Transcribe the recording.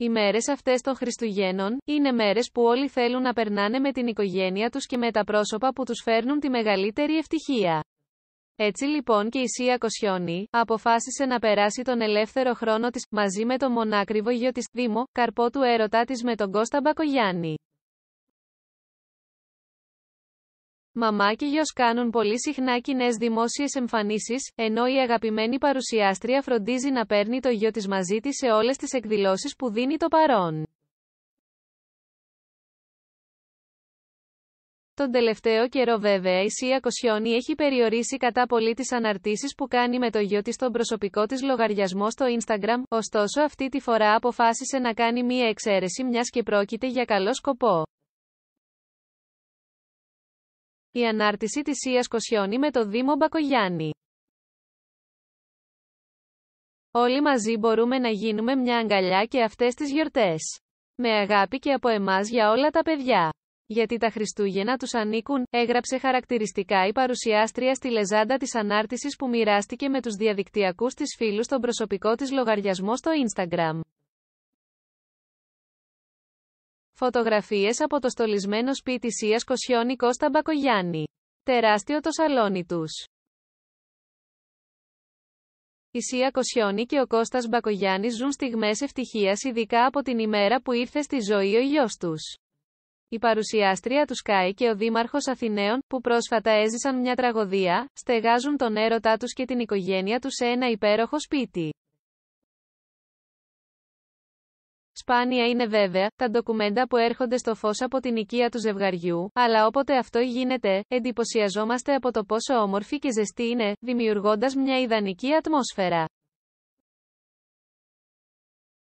Οι μέρες αυτές των Χριστουγέννων, είναι μέρες που όλοι θέλουν να περνάνε με την οικογένεια τους και με τα πρόσωπα που τους φέρνουν τη μεγαλύτερη ευτυχία. Έτσι λοιπόν και η Σία Κοσιόνη, αποφάσισε να περάσει τον ελεύθερο χρόνο της, μαζί με τον μονάκριβο γιο της, Δήμο, καρπό του έρωτά της με τον Κώστα Μπακογιάννη. Μαμά και γιος κάνουν πολύ συχνά κοινές δημόσιες εμφανίσεις, ενώ η αγαπημένη παρουσιάστρια φροντίζει να παίρνει το γιο της μαζί της σε όλες τις εκδηλώσεις που δίνει το παρόν. Τον τελευταίο καιρό βέβαια η Σία κοσιονι έχει περιορίσει κατά πολύ τις αναρτήσεις που κάνει με το γιο της στον προσωπικό της λογαριασμό στο Instagram, ωστόσο αυτή τη φορά αποφάσισε να κάνει μία εξαίρεση μιας και πρόκειται για καλό σκοπό. Η ανάρτηση της Ίας Κοσιόνη με το Δήμο Μπακογιάννη. Όλοι μαζί μπορούμε να γίνουμε μια αγκαλιά και αυτές τις γιορτές. Με αγάπη και από εμάς για όλα τα παιδιά. Γιατί τα Χριστούγεννα τους ανήκουν, έγραψε χαρακτηριστικά η παρουσιάστρια στη λεζάντα της ανάρτησης που μοιράστηκε με τους διαδικτυακούς της φίλους στον προσωπικό της λογαριασμό στο Instagram. Φωτογραφίες από το στολισμένο σπίτι Σίας Κοσιώνη Κώστα Μπακογιάννη. Τεράστιο το σαλόνι τους. Η Σία Κοσιώνη και ο Κώστας Μπακογιάννης ζουν στιγμές ευτυχίας ειδικά από την ημέρα που ήρθε στη ζωή ο γιος τους. Η παρουσιάστρια τους Σκάι και ο Δήμαρχος Αθηναίων, που πρόσφατα έζησαν μια τραγωδία, στεγάζουν τον έρωτά τους και την οικογένεια τους σε ένα υπέροχο σπίτι. Σπάνια είναι βέβαια τα ντοκουμέντα που έρχονται στο φως από την οικία του ζευγαριού, αλλά όποτε αυτό γίνεται, εντυπωσιαζόμαστε από το πόσο όμορφη και ζεστή είναι, δημιουργώντας μια ιδανική ατμόσφαιρα.